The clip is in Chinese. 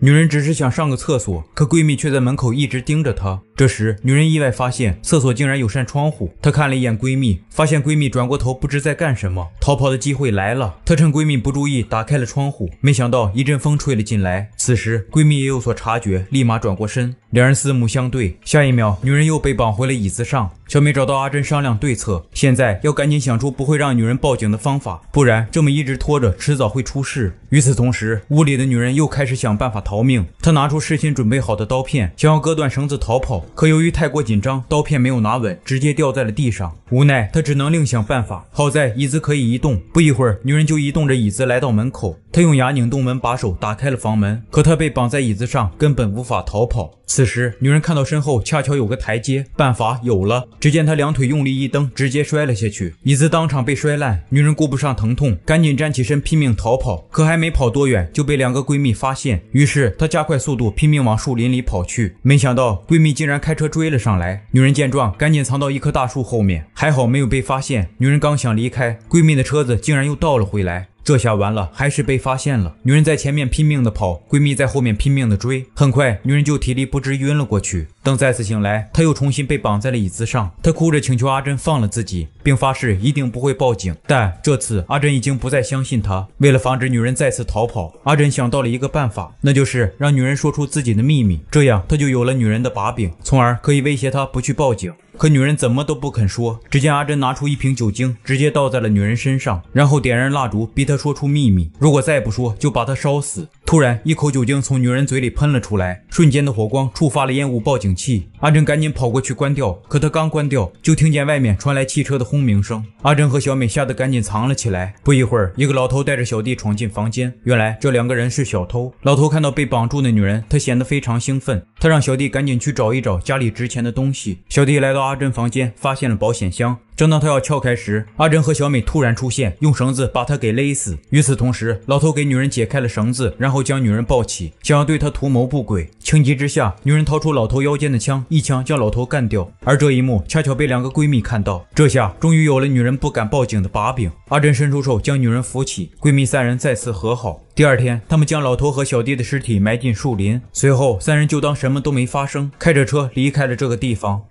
女人只是想上个厕所，可闺蜜却在门口一直盯着她。这时，女人意外发现厕所竟然有扇窗户，她看了一眼闺蜜，发现闺蜜转过头不知在干什么。逃跑的机会来了，她趁闺蜜不注意打开了窗户，没想到一阵风吹了进来。此时，闺蜜也有所察觉，立马转过身，两人四目相对。下一秒，女人又被绑回了椅子上。小美找到阿珍商量对策，现在要赶紧想出不会让女人报警的方法，不然这么一直拖着，迟早会出事。与此同时，屋里的女人又开始想办法逃命。她拿出事先准备好的刀片，想要割断绳子逃跑，可由于太过紧张，刀片没有拿稳，直接掉在了地上。无奈，她只能另想办法。好在椅子可以移动，不一会儿，女人就移动着椅子来到门口。她用牙拧动门把手，打开了房门。可她被绑在椅子上，根本无法逃跑。此时，女人看到身后恰巧有个台阶，办法有了。只见她两腿用力一蹬，直接摔了下去，椅子当场被摔烂。女人顾不上疼痛，赶紧站起身，拼命逃跑。可还没跑多远，就被两个闺蜜发现。于是她加快速度，拼命往树林里跑去。没想到闺蜜竟然开车追了上来。女人见状，赶紧藏到一棵大树后面，还好没有被发现。女人刚想离开，闺蜜的车子竟然又倒了回来。这下完了，还是被发现了。女人在前面拼命的跑，闺蜜在后面拼命的追。很快，女人就体力不支晕了过去。等再次醒来，她又重新被绑在了椅子上。她哭着请求阿珍放了自己，并发誓一定不会报警。但这次，阿珍已经不再相信她。为了防止女人再次逃跑，阿珍想到了一个办法，那就是让女人说出自己的秘密，这样她就有了女人的把柄，从而可以威胁她不去报警。可女人怎么都不肯说。只见阿珍拿出一瓶酒精，直接倒在了女人身上，然后点燃蜡烛，逼她说出秘密。如果再不说，就把她烧死。突然，一口酒精从女人嘴里喷了出来，瞬间的火光触发了烟雾报警器。阿珍赶紧跑过去关掉，可她刚关掉，就听见外面传来汽车的轰鸣声。阿珍和小美吓得赶紧藏了起来。不一会儿，一个老头带着小弟闯进房间。原来这两个人是小偷。老头看到被绑住的女人，他显得非常兴奋。他让小弟赶紧去找一找家里值钱的东西。小弟来到阿珍房间，发现了保险箱。正当他要撬开时，阿珍和小美突然出现，用绳子把他给勒死。与此同时，老头给女人解开了绳子，然后将女人抱起，想要对她图谋不轨。情急之下，女人掏出老头腰间的枪，一枪将老头干掉。而这一幕恰巧被两个闺蜜看到，这下终于有了女人不敢报警的把柄。阿珍伸出手将女人扶起，闺蜜三人再次和好。第二天，他们将老头和小弟的尸体埋进树林，随后三人就当什么都没发生，开着车离开了这个地方。